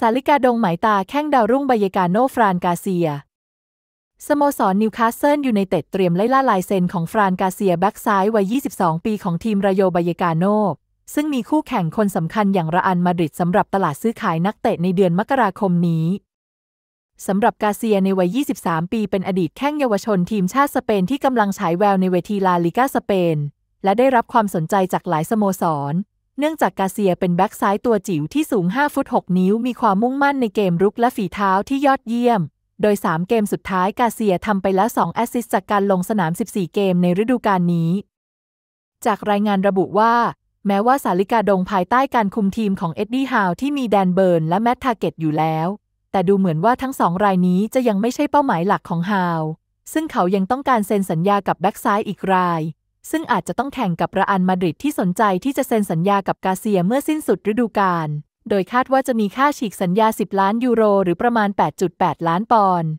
ซาลิกาดงหมายตาแข้งดาวรุ่งบายกาโนฟรานกาเซียสโมสรนิวคาสเซิลยูไนเต็ดเตรียมไล่ล่าลายเซ็นของฟรานกาเซียแบ็กซ้ายวัย 22 ปีของทีมรโยบายกาโนซึ่งมีคู่แข่งคนสำคัญอย่างระอันมาดริดสำหรับตลาดซื้อขายนักเตะในเดือนมกราคมนี้สำหรับกาเซียในวัย 23 ปีเป็นอดีตแข้งเยาวชนทีมชาติสเปนที่กำลังฉายแววในเวทีลาลิกาสเปน และได้รับความสนใจจากหลายสโมสรเนื่องจากกาเซียเป็นแบ็กซ้ายตัวจิ๋วที่สูง 5 ฟุต 6 นิ้ว มีความมุ่งมั่นในเกมรุกและฝีเท้าที่ยอดเยี่ยม โดย 3 เกมสุดท้ายกาเซียทำไปแล้ว 2 แอสซิสต์จากการลงสนาม 14 เกมในฤดูกาลนี้ จากรายงานระบุว่า แม้ว่าสาริกาดงภายใต้การคุมทีมของเอ็ดดี้ฮาวที่มีแดนเบิร์นและแมตทาเกตอยู่แล้ว แต่ดูเหมือนว่าทั้งสองรายนี้จะยังไม่ใช่เป้าหมายหลักของฮาว ซึ่งเขายังต้องการเซ็นสัญญากับแบ็กซ้ายอีกรายซึ่งอาจจะต้องแข่งกับระอันมาดริดที่สนใจที่จะเซ็นสัญญากับกาเซียเมื่อสิ้นสุดฤดูกาล โดยคาดว่าจะมีค่าฉีกสัญญา 10 ล้านยูโรหรือประมาณ 8.8 ล้านปอนด์